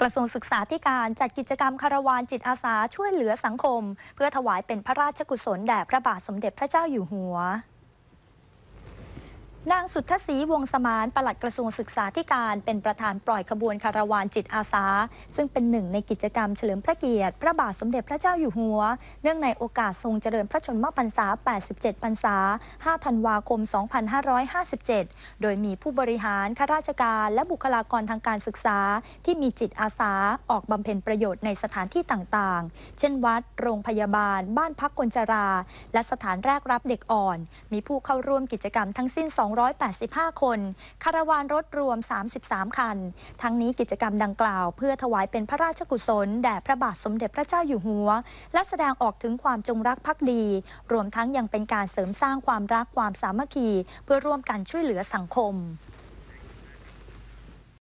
กระทรวงศึกษาธิการจัดกิจกรรมคารวานจิตอาสาช่วยเหลือสังคมเพื่อถวายเป็นพระราชกุศลแด่พระบาทสมเด็จพระเจ้าอยู่หัวนางสุทธศรีวงสมานปลัดกระทรวงศึกษาธิการ เป็นประธานปล่อยขบวนคาราวานจิตอาสา ซึ่งเป็นหนึ่งในกิจกรรมเฉลิมพระเกียรติ พระบาทสมเด็จพระเจ้าอยู่หัว เนื่องในโอกาสทรงเจริญพระชนมพรรษา 87พรรษา 5 ธันวาคม 2557 โดยมีผู้บริหาร ข้าราชการ และบุคลากรทางการศึกษา ที่มีจิตอาสา ออกบำเพ็ญประโยชน์ในสถานที่ต่างๆ เช่นวัด โรงพยาบาล บ้านพักคนชรา และสถานแรกรับเด็กอ่อน มีผู้เข้าร่วมกิจกรรมทั้งสิ้น 2 285 คน คาราวานรถรวม 33 คัน ทั้งนี้กิจกรรมดังกล่าว เพื่อถวายเป็นพระราชกุศล แด่พระบาทสมเด็จพระเจ้าอยู่หัว และแสดงออกถึงความจงรักภักดี รวมทั้งยังเป็นการเสริมสร้างความรักความสามัคคี เพื่อร่วมกันช่วยเหลือสังคม